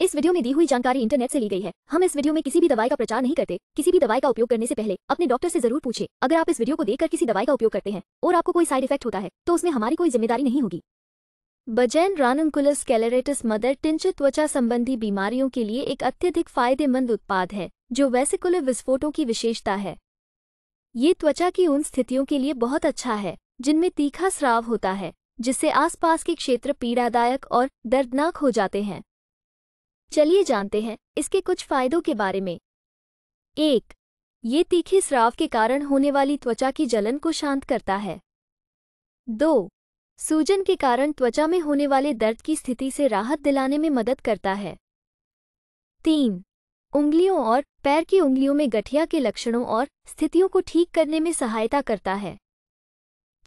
इस वीडियो में दी हुई जानकारी इंटरनेट से ली गई है हम इस वीडियो में किसी भी दवाई का प्रचार नहीं करते किसी भी दवाई का उपयोग करने से पहले अपने डॉक्टर से जरूर पूछे अगर आप इस वीडियो को देखकर किसी दवाई का उपयोग करते हैं और आपको कोई साइड इफेक्ट होता है तो उसमें हमारी कोई जिम्मेदारी नहीं होगी बजैन रानकुलस कैलरेटिस मदर टिंच त्वचा संबंधी बीमारियों के लिए एक अत्यधिक फायदेमंद उत्पाद है जो वैसेकुल विस्फोटों की विशेषता है ये त्वचा की उन स्थितियों के लिए बहुत अच्छा है जिनमें तीखा स्राव होता है जिससे आसपास के क्षेत्र पीड़ादायक और दर्दनाक हो जाते हैं चलिए जानते हैं इसके कुछ फायदों के बारे में एक ये तीखे स्राव के कारण होने वाली त्वचा की जलन को शांत करता है दो सूजन के कारण त्वचा में होने वाले दर्द की स्थिति से राहत दिलाने में मदद करता है तीन उंगलियों और पैर की उंगलियों में गठिया के लक्षणों और स्थितियों को ठीक करने में सहायता करता है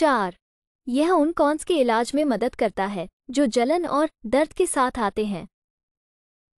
चार यह उन कॉन्स के इलाज में मदद करता है जो जलन और दर्द के साथ आते हैं